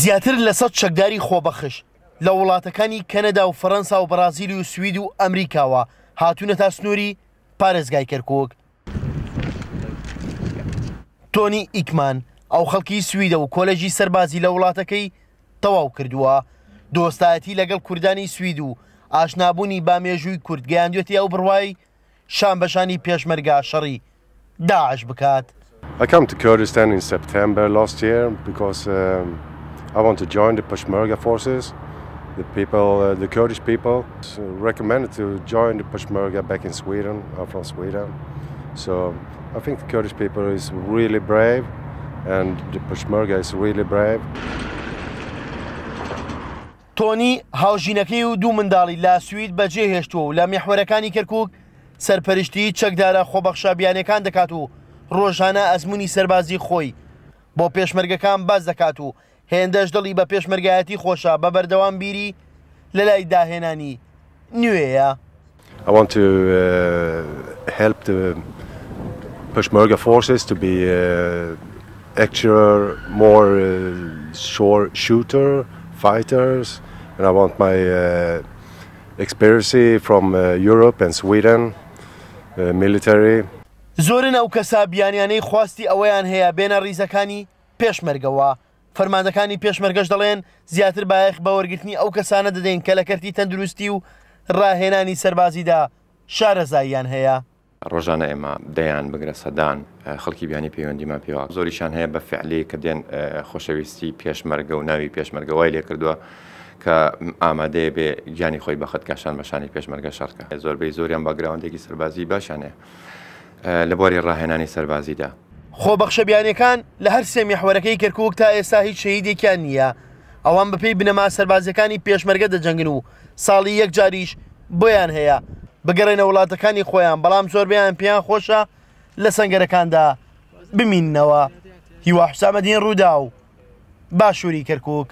زیاتر لە سەد چەکداری خۆبەخش لە وڵاتەکانی کەنەدا و فەەنسا و بەرازیلی و سوید و ئەمریکاوە هاتوونە تا سنووری پارێزگای کەرکۆک تۆنی ئیکمان ئەو خەڵکی سویدە و کۆلەژی سەربازی لە وڵاتەکەی تەواو کردووە دۆستایەتی لەگەڵ کوردانی سوید و ئاشنابوونی بامێژووی کوردگەیان دوێتی ئەو بڕوای شان بەشانی پێشمەرگا شەڕی داعش بکات. I come to Kurdistan in September last year because um, I want to join the Peshmerga forces. The people, uh, the Kurdish people, recommended to join the Peshmerga back in Sweden. I'm uh, from Sweden, so I think the Kurdish people is really brave, and the Peshmerga is really brave. تۆنی هاوژینەکەی و دوو منداڵی لا سوید بەجێهێشتووە و لە میحوەرەکانی کەرکک سەرپەرشتی چەکدارە خۆبەخشابیانەکان دەکات و ڕۆژانە ئەزمموی سەربازی خۆی بۆ پێشمەرگەکان باز دەکات و هێندەش دڵی بە پێشمەرگایەتی خۆشە بە بەردەوام بیری لە لای داهێنانی نوێیە. I want to uh, help the Peshmerga forces to be uh, actual more uh, sure shooter fighters, and I want my uh, experience from uh, Europe and Sweden uh, military. زۆرن ئەو کەسا بیانیانەی خواستی ئەوەیان هەیە بێنە ڕیزەکانی پێشمەرگەوە فەرماندەکانی پێشمەرگەش دەڵێن زیاتر بایەخ بە وەرگرتنی ئەو کەسانە دەدەین کە لە کەرتی تەندروستی و ڕاهێنانی سەربازیدا شارەزاییان هەیە. ڕۆژانە ئێمە دەیان بگرە سەدان خەڵکی بیانی پەیوەندیمە پێوە زۆریشان هەیە بە فعلی کە دێن خۆشەویستی پێشمەرگە و ناوی پێشمەرگە وای لێ کردووە کە ئامادەیە بێ گیانی خۆی بەخەت کاشان بەشانی پێشمەرگە شارکە زۆربەی زۆریان باگراوندێکی سەربازی باشانێ لە بۆری ڕاهێنانی سەربازیدا خۆبەخشە بیانەکان لە هەر سێمیحوەرەکەی کەرکک تا ئێستا هیچ شەیدێکیان نییە ئەوان بەپی بنەما سەربازەکانی پێشمەرگە دەجەنگن و ساڵی یەک جاریش بۆیان هەیە بگەڕێنە وڵاتەکانی خۆیان بەڵام زۆر بیان پێیان خۆشە لە سنگەرەکاندا بمینەوە هیوا حوسامەدین ڕوودا و باشووری کەرکک